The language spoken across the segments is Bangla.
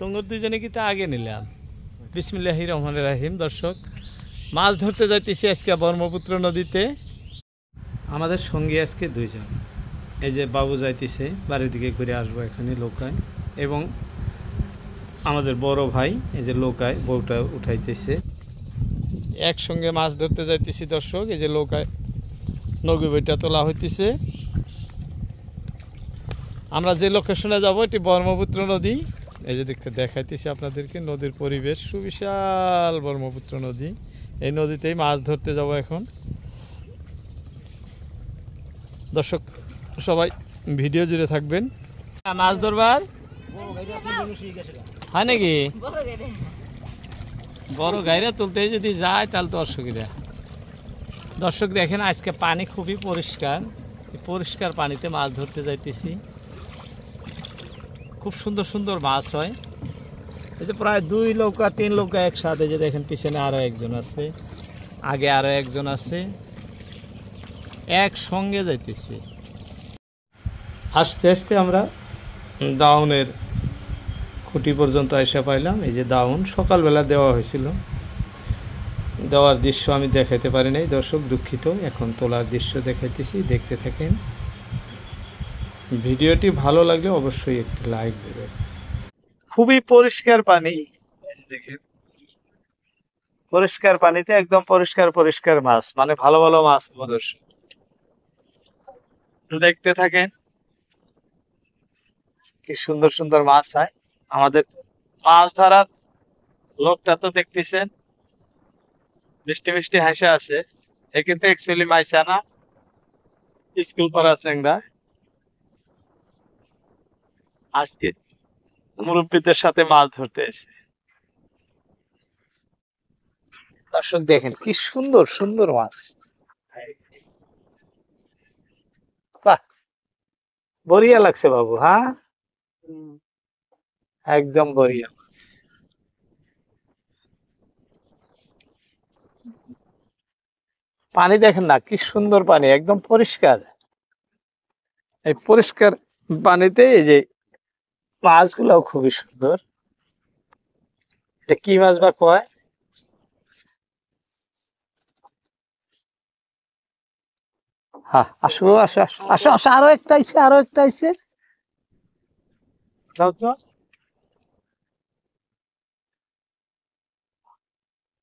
তোমরা দুজনে কিন্তু আগে নিলাম বিসমিল্লাহ রহমান রাহিম দর্শক মাছ ধরতে যাইতেছি আজকে ব্রহ্মপুত্র নদীতে আমাদের সঙ্গী আজকে দুইজন এই যে বাবু যাইতেছে বাড়ির দিকে ঘুরে আসবো এখানে লোকায় এবং আমাদের বড় ভাই এই যে লোকায় বউটা উঠাইতেছে একসঙ্গে মাছ ধরতে যাইতেছি দর্শক এই যে লোকায় নৌকি বইটা তোলা হইতেছে আমরা যে লোকেশনে যাব এটি ব্রহ্মপুত্র নদী এই যে দেখতে দেখাইতেছি আপনাদেরকে নদীর পরিবেশ সুবিশাল ব্রহ্মপুত্র নদী এই নদীতেই মাছ ধরতে যাব এখন দর্শক সবাই ভিডিও জুড়ে থাকবেন মাছ ধরবার হয় নাকি বড় গাইরা তুলতে যদি যায় তাহলে তো অসুবিধা দর্শক দেখেন আজকে পানি খুবই পরিষ্কার পরিষ্কার পানিতে মাছ ধরতে যাইতেছি খুব সুন্দর সুন্দর মাছ হয় এই যে প্রায় দুই লৌকা তিন লৌকা একসাথে যে দেখেন পিছনে আরও একজন আছে আগে আরও একজন আছে একসঙ্গে যাইতেছে আস্তে আস্তে আমরা দাউনের খুঁটি পর্যন্ত এসে পাইলাম এই যে দাউন সকালবেলা দেওয়া হয়েছিল দেওয়ার দৃশ্য আমি দেখাতে পারি নাই দর্শক দুঃখিত এখন তোলার দৃশ্য দেখাইতেছি দেখতে থাকেন ভিডিওটি ভালো লাগলে অবশ্যই একটি লাইক দেবে খুবই পরিষ্কার পানি দেখেন পরিষ্কার পানিতে একদম পরিষ্কার পরিষ্কার মাছ মানে ভালো ভালো মাছ প্রদর্শন দেখতে থাকেন কি সুন্দর সুন্দর মাছ হয় আমাদের মাছ ধরার লোকটা তো দেখতেছেন মিষ্টি মিষ্টি হাসা আছে এ কিন্তু মাইসা না স্কুল পড়া চেংরা আজকে মুরব্বীদের সাথে মাছ ধরতে এসে দর্শক দেখেন কি সুন্দর সুন্দর মাছ বরিয়া লাগছে বাবু হ্যাঁ একদম বরিয়া মাছ পানি দেখেন না কি সুন্দর পানি একদম পরিষ্কার এই পরিষ্কার পানিতে এই যে মাছগুলাও খুবই সুন্দর এটা কি মাছ বা কয় আসো আসো আরো একটা আইসে আরো একটা আইসে তো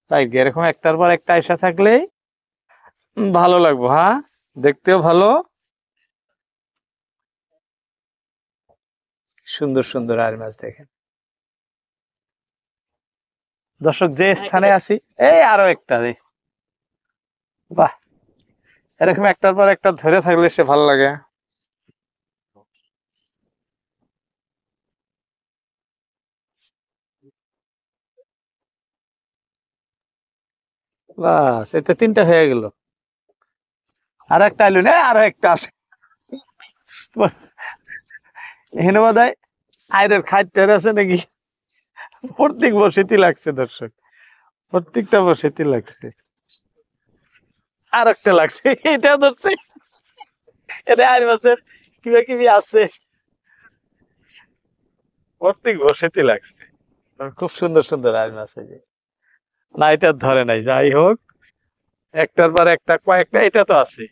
তাই এরকম একটার পর একটা আইসা থাকলেই ভালো লাগবো হ্যাঁ দেখতেও ভালো সুন্দর সুন্দর আর মাছ দেখেন দর্শক যে হ্যাঁ, স্থানে আছি এই আরো একটা রে বাহ এরকম একটার পর একটা ধরে থাকলে সে ভালো লাগে এতে তিনটা হয়ে গেল আর একটা আইলো না আরো একটা আছে হেনবাদায় আয়রের খাদ্যের আছে নাকি প্রত্যেক বসেতি লাগছে দর্শক প্রত্যেকটা বসেতি লাগছে আর একটা লাগছে এটা ধরছে এটা আর মাছের কিবা কিবি আছে প্রত্যেক বসেতি লাগছে খুব সুন্দর সুন্দর আর আছে যে না এটা ধরে নাই যাই হোক একটার পর একটা কয়েকটা এটা তো আছে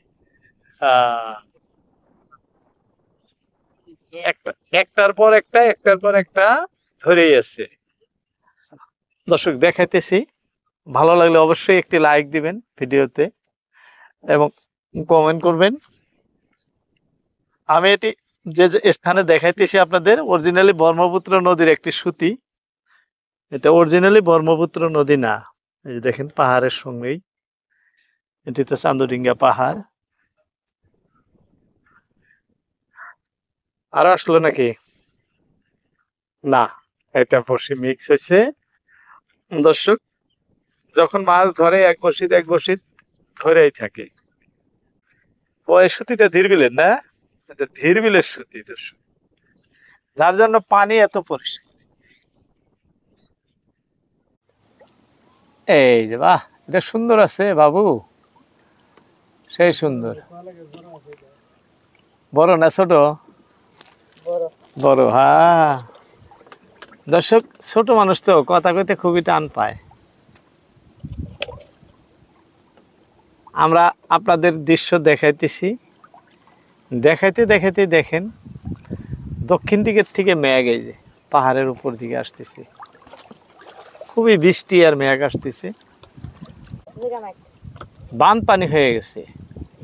একটা একটার পর একটা একটার পর একটা ধরেই আছে দর্শক দেখাইতেছি ভালো লাগলে অবশ্যই একটি লাইক দিবেন ভিডিওতে এবং কমেন্ট করবেন আমি এটি যে স্থানে দেখাইতেছি আপনাদের অরিজিনালি ব্রহ্মপুত্র নদীর একটি সুতি এটা অরিজিনালি ব্রহ্মপুত্র নদী না এই দেখেন পাহাড়ের সঙ্গেই এটি তো চান্দুডিঙ্গা পাহাড় আর আসলো নাকি না এটা বসি মিক্স হয়েছে দর্শক যখন মাছ ধরে এক বসিত এক বসিত ধরেই থাকে ওই এই সুতিটা ধীরবিলের না এটা ধীরবিলের সুতি দর্শক যার জন্য পানি এত পরিষ্কার এই যে বাহ এটা সুন্দর আছে বাবু সেই সুন্দর বড় না ছোট বড় হ্যাঁ দর্শক ছোট মানুষ তো কথা কইতে খুবই টান পায় আমরা আপনাদের দৃশ্য দেখাইতেছি দেখাইতে দেখাইতে দেখেন দক্ষিণ দিকের থেকে মেঘ এই যে পাহাড়ের উপর দিকে আসতেছে খুবই বৃষ্টি আর মেঘ আসতেছে বান পানি হয়ে গেছে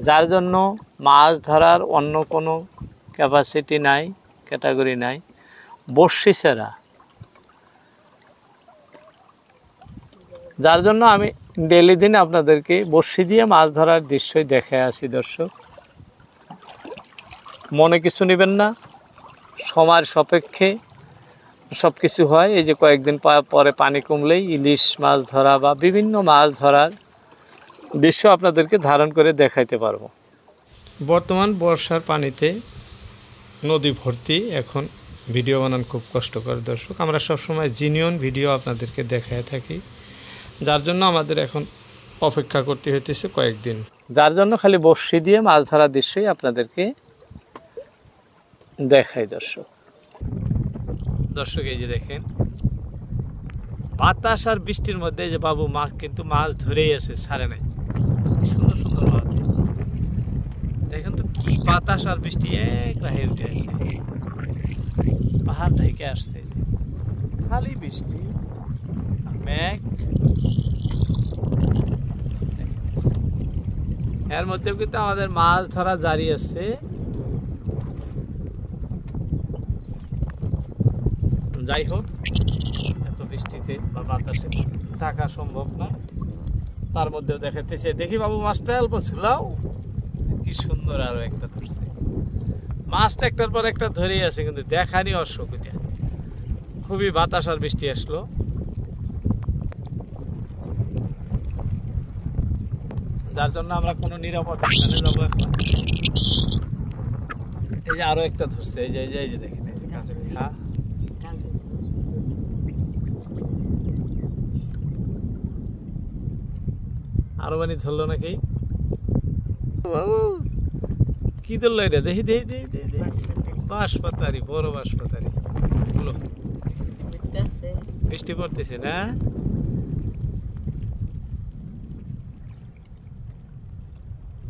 যার জন্য মাছ ধরার অন্য কোনো ক্যাপাসিটি নাই ক্যাটাগরি নাই বর্ষি সেরা যার জন্য আমি ডেলি দিন আপনাদেরকে বর্ষি দিয়ে মাছ ধরার দৃশ্যই দেখে আসি দর্শক মনে কিছু নেবেন না সময়ের সাপেক্ষে সব কিছু হয় এই যে কয়েকদিন পরে পানি কমলেই ইলিশ মাছ ধরা বা বিভিন্ন মাছ ধরার দৃশ্য আপনাদেরকে ধারণ করে দেখাইতে পারবো বর্তমান বর্ষার পানিতে নদী ভর্তি এখন ভিডিও বানান খুব কষ্টকর দর্শক আমরা সব সময় জিনিয়ন ভিডিও আপনাদেরকে দেখায় থাকি যার জন্য আমাদের এখন অপেক্ষা করতে হইতেছে কয়েকদিন যার জন্য খালি বর্ষি দিয়ে মাছ ধরার দৃশ্যই আপনাদেরকে দেখাই দর্শক দর্শক এই যে দেখেন বাতাস আর বৃষ্টির মধ্যে যে বাবু মাছ কিন্তু মাছ ধরেই আছে সারে নাই সুন্দর সুন্দর মাছ কি বাতাস আর বৃষ্টি এক রাহে উঠে আছে পাহাড় ঢেকে আসছে খালি বৃষ্টি মেঘ এর মধ্যেও কিন্তু আমাদের মাছ ধরা জারি আছে যাই হোক এত বৃষ্টিতে বা বাতাসে থাকা সম্ভব না তার মধ্যেও দেখাতেছে দেখি বাবু মাছটা অল্প ছিলাও কি সুন্দর আরো একটা ধরছে মাছ তো একটার পর একটা ধরেই আছে কিন্তু দেখানি অসুবিধা খুবই বাতাস আর বৃষ্টি আসলো যার জন্য আমরা কোনো নিরাপদ স্থানে যাবো এই যে আরো একটা ধরছে এই যে এই যে দেখেন এই যে আরো মানে ধরলো নাকি কি ধরলো এটা দেখি দেখি দেখি বাঁশপাতারি বড় বাঁশপাতারি বৃষ্টি পড়তেছে না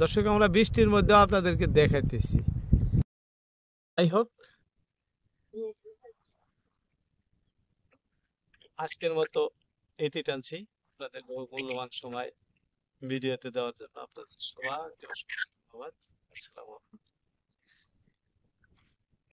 দর্শক আমরা বৃষ্টির মধ্যে আপনাদেরকে দেখাইতেছি যাই হোক আজকের মতো এতে টানছি আপনাদের বহু মূল্যবান সময় ভিডিওতে দেওয়ার জন্য আপনাদের সবাইকে অসংখ্য আলাইকুম